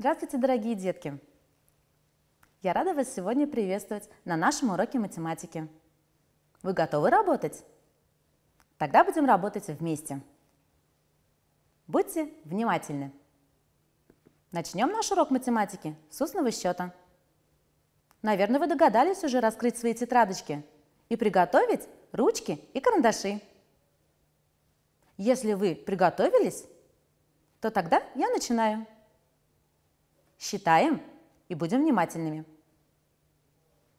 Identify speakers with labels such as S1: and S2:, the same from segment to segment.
S1: Здравствуйте, дорогие детки! Я рада вас сегодня приветствовать на нашем уроке математики. Вы готовы работать? Тогда будем работать вместе. Будьте внимательны. Начнем наш урок математики с устного счета. Наверное, вы догадались уже раскрыть свои тетрадочки и приготовить ручки и карандаши. Если вы приготовились, то тогда я начинаю. Считаем и будем внимательными.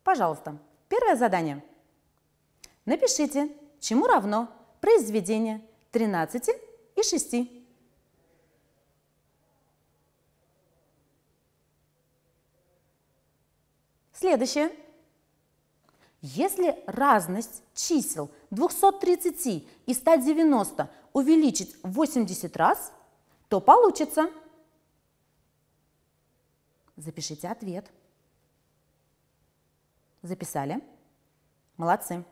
S1: Пожалуйста, первое задание. Напишите, чему равно произведение 13 и 6. Следующее. Если разность чисел 230 и 190 увеличить в 80 раз, то получится – Запишите ответ. Записали? Молодцы.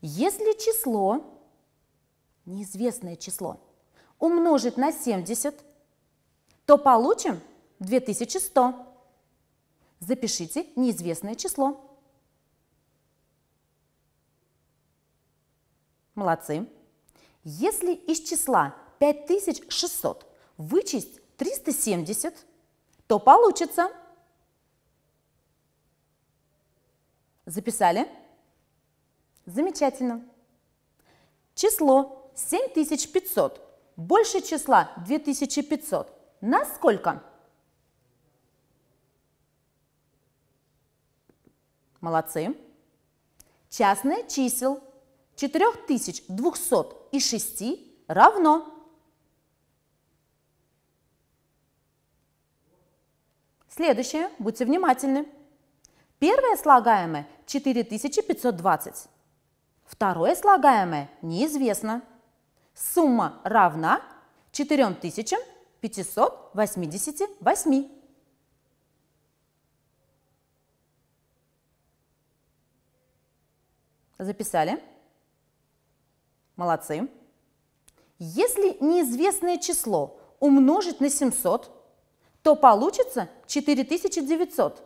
S1: Если число, неизвестное число, умножить на 70, то получим 2100. Запишите неизвестное число. Молодцы. Если из числа 5600 вычесть 370, что получится. Записали? Замечательно. Число 7500 больше числа 2500 на сколько? Молодцы. Частное чисел и 4206 равно Следующее, будьте внимательны. Первое слагаемое 4520. Второе слагаемое неизвестно. Сумма равна 4588. Записали? Молодцы. Если неизвестное число умножить на 700, то получится 4900.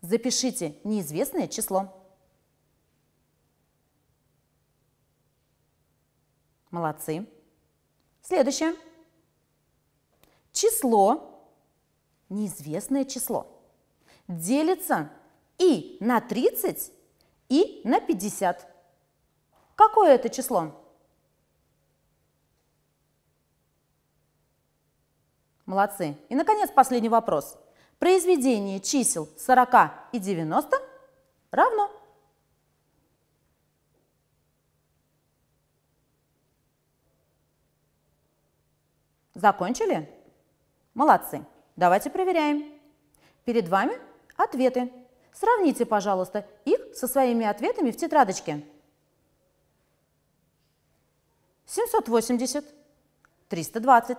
S1: Запишите неизвестное число. Молодцы. Следующее. Число, неизвестное число, делится и на 30, и на 50. Какое это число? Молодцы. И, наконец, последний вопрос. Произведение чисел 40 и 90 равно Закончили? Молодцы. Давайте проверяем. Перед вами ответы. Сравните, пожалуйста, их со своими ответами в тетрадочке. 780, 320,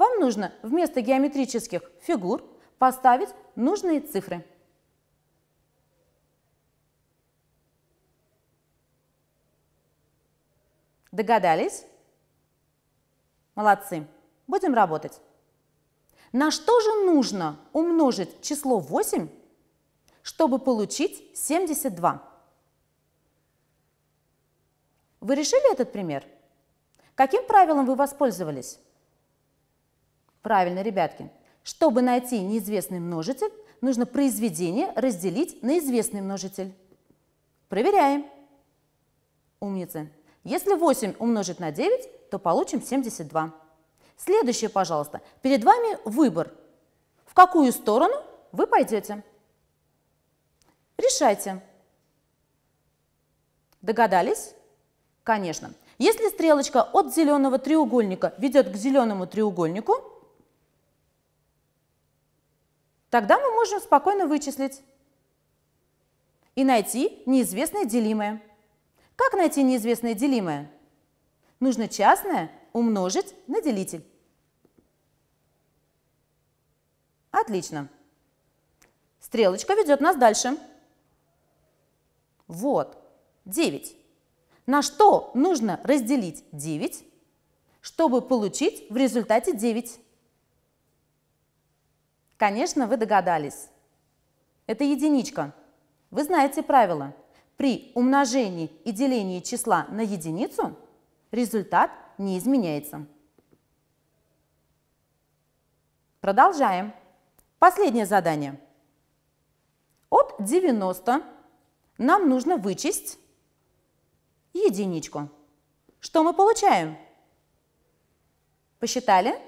S1: Вам нужно вместо геометрических фигур поставить нужные цифры. Догадались? Молодцы. Будем работать. На что же нужно умножить число 8, чтобы получить 72? Вы решили этот пример? Каким правилом вы воспользовались? Правильно, ребятки. Чтобы найти неизвестный множитель, нужно произведение разделить на известный множитель. Проверяем. Умницы. Если 8 умножить на 9, то получим 72. Следующее, пожалуйста. Перед вами выбор. В какую сторону вы пойдете? Решайте. Догадались? Конечно. Если стрелочка от зеленого треугольника ведет к зеленому треугольнику, Тогда мы можем спокойно вычислить и найти неизвестное делимое. Как найти неизвестное делимое? Нужно частное умножить на делитель. Отлично. Стрелочка ведет нас дальше. Вот, 9. На что нужно разделить 9, чтобы получить в результате 9? Конечно, вы догадались. Это единичка. Вы знаете правило. При умножении и делении числа на единицу результат не изменяется. Продолжаем. Последнее задание. От 90 нам нужно вычесть единичку. Что мы получаем? Посчитали?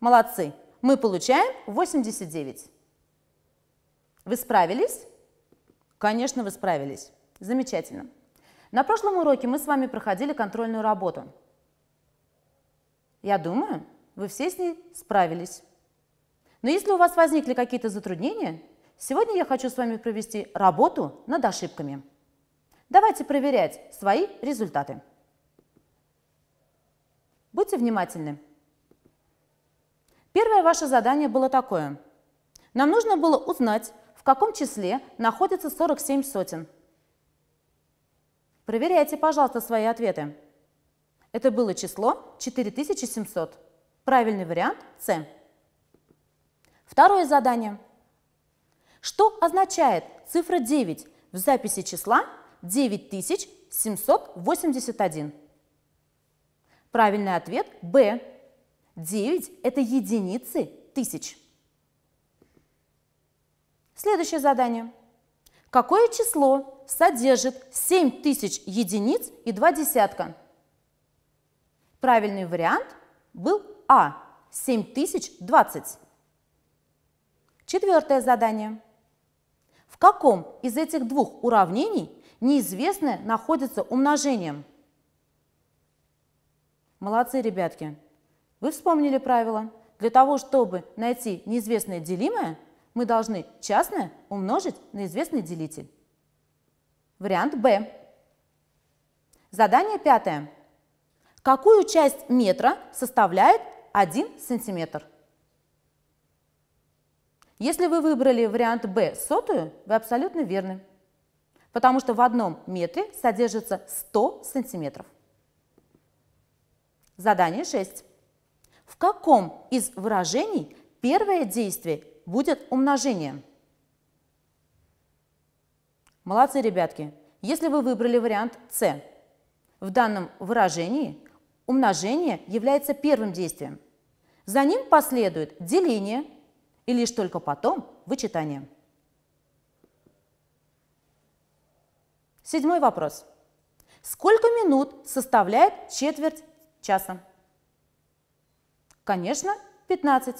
S1: Молодцы! мы получаем 89. Вы справились? Конечно, вы справились. Замечательно. На прошлом уроке мы с вами проходили контрольную работу. Я думаю, вы все с ней справились. Но если у вас возникли какие-то затруднения, сегодня я хочу с вами провести работу над ошибками. Давайте проверять свои результаты. Будьте внимательны. Первое ваше задание было такое. Нам нужно было узнать, в каком числе находится 47 сотен. Проверяйте, пожалуйста, свои ответы. Это было число 4700. Правильный вариант С. Второе задание. Что означает цифра 9 в записи числа 9781? Правильный ответ – Б. 9 – это единицы тысяч. Следующее задание. Какое число содержит 7 тысяч единиц и два десятка? Правильный вариант был А – 7020. Четвертое задание. В каком из этих двух уравнений неизвестное находится умножением? Молодцы, ребятки. Вы вспомнили правило. Для того, чтобы найти неизвестное делимое, мы должны частное умножить на известный делитель. Вариант Б. Задание пятое. Какую часть метра составляет 1 сантиметр? Если вы выбрали вариант Б сотую, вы абсолютно верны, потому что в одном метре содержится 100 сантиметров. Задание 6 каком из выражений первое действие будет умножение? Молодцы, ребятки! Если вы выбрали вариант С, в данном выражении умножение является первым действием. За ним последует деление и лишь только потом вычитание. Седьмой вопрос. Сколько минут составляет четверть часа? Конечно, 15.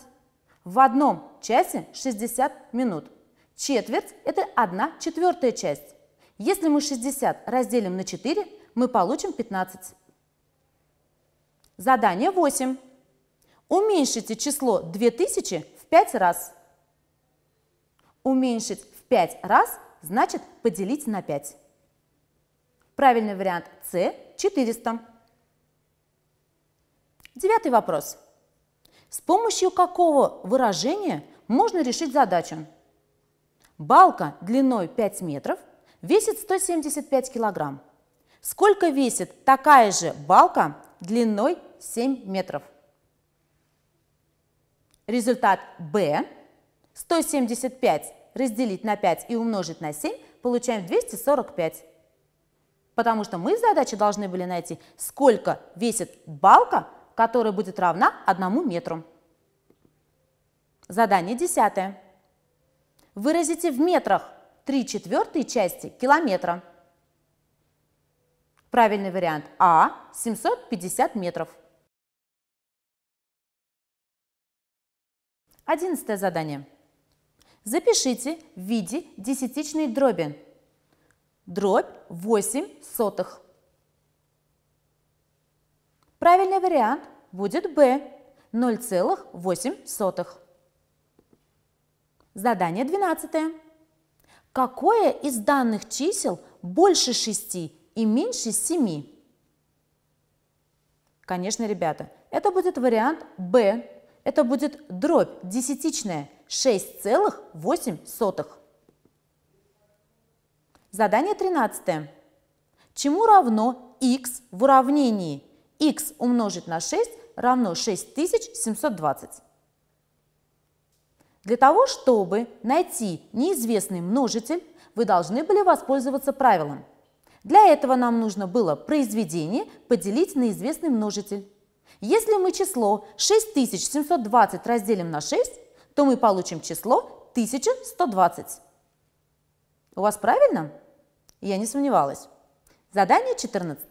S1: В одном часе 60 минут. Четверть – это 1 четвертая часть. Если мы 60 разделим на 4, мы получим 15. Задание 8. Уменьшите число 2000 в 5 раз. Уменьшить в 5 раз значит поделить на 5. Правильный вариант С – 400. Девятый вопрос. С помощью какого выражения можно решить задачу? Балка длиной 5 метров весит 175 килограмм. Сколько весит такая же балка длиной 7 метров? Результат Б 175 разделить на 5 и умножить на 7 получаем 245. Потому что мы в задаче должны были найти, сколько весит балка которая будет равна 1 метру. Задание десятое. Выразите в метрах 3 четвертые части километра. Правильный вариант А – 750 метров. Одиннадцатое задание. Запишите в виде десятичной дроби. Дробь 8 сотых. Правильный вариант будет Б 0,8. Задание 12. Какое из данных чисел больше 6 и меньше 7? Конечно, ребята, это будет вариант Б. Это будет дробь десятичная 6,8. Задание 13. Чему равно х в уравнении x умножить на 6 равно 6720. Для того, чтобы найти неизвестный множитель, вы должны были воспользоваться правилом. Для этого нам нужно было произведение поделить на известный множитель. Если мы число 6720 разделим на 6, то мы получим число 1120. У вас правильно? Я не сомневалась. Задание 14.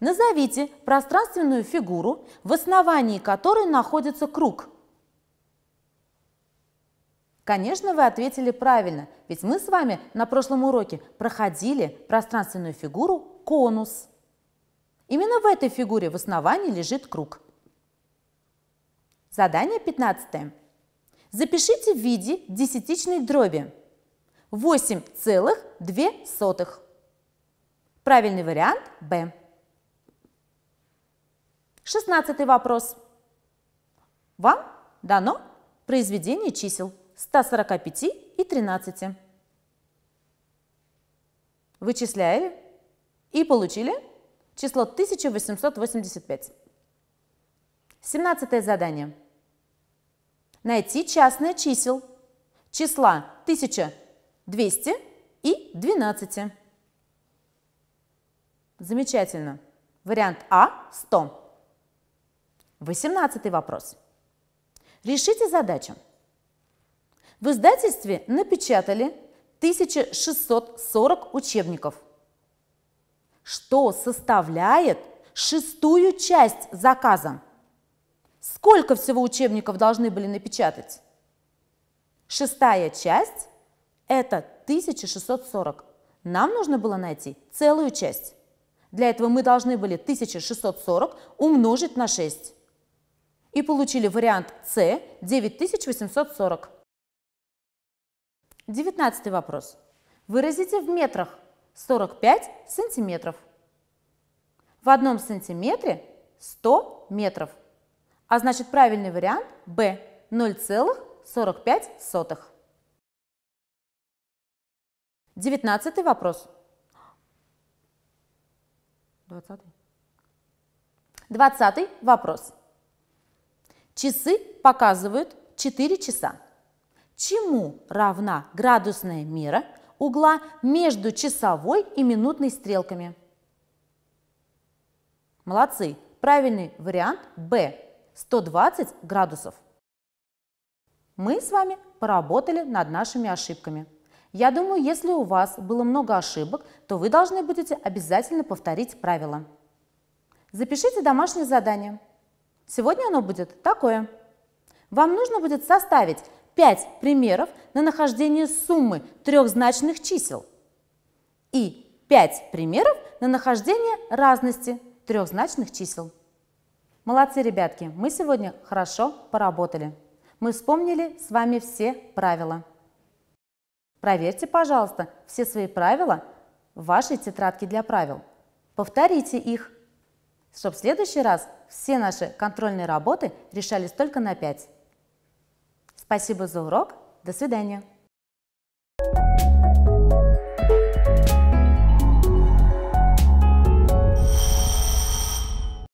S1: Назовите пространственную фигуру, в основании которой находится круг. Конечно, вы ответили правильно, ведь мы с вами на прошлом уроке проходили пространственную фигуру конус. Именно в этой фигуре в основании лежит круг. Задание 15. Запишите в виде десятичной дроби 8,2. Правильный вариант – Б. Шестнадцатый вопрос. Вам дано произведение чисел 145 и 13. Вычисляли и получили число 1885. Семнадцатое задание. Найти частное чисел числа 1200 и 12. Замечательно. Вариант А – 100. Восемнадцатый вопрос. Решите задачу. В издательстве напечатали 1640 учебников. Что составляет шестую часть заказа? Сколько всего учебников должны были напечатать? Шестая часть – это 1640. Нам нужно было найти целую часть. Для этого мы должны были 1640 умножить на 6 и получили вариант С 9840. Девятнадцатый вопрос. Выразите в метрах 45 сантиметров. В одном сантиметре 100 метров. А значит правильный вариант Б 0,45. 19 вопрос. 20. 20 вопрос. Часы показывают 4 часа. Чему равна градусная мера угла между часовой и минутной стрелками? Молодцы! Правильный вариант Б – 120 градусов. Мы с вами поработали над нашими ошибками. Я думаю, если у вас было много ошибок, то вы должны будете обязательно повторить правила. Запишите домашнее задание – Сегодня оно будет такое. Вам нужно будет составить 5 примеров на нахождение суммы трехзначных чисел и 5 примеров на нахождение разности трехзначных чисел. Молодцы, ребятки, мы сегодня хорошо поработали. Мы вспомнили с вами все правила. Проверьте, пожалуйста, все свои правила в вашей тетрадке для правил. Повторите их чтобы в следующий раз все наши контрольные работы решались только на 5. Спасибо за урок. До свидания.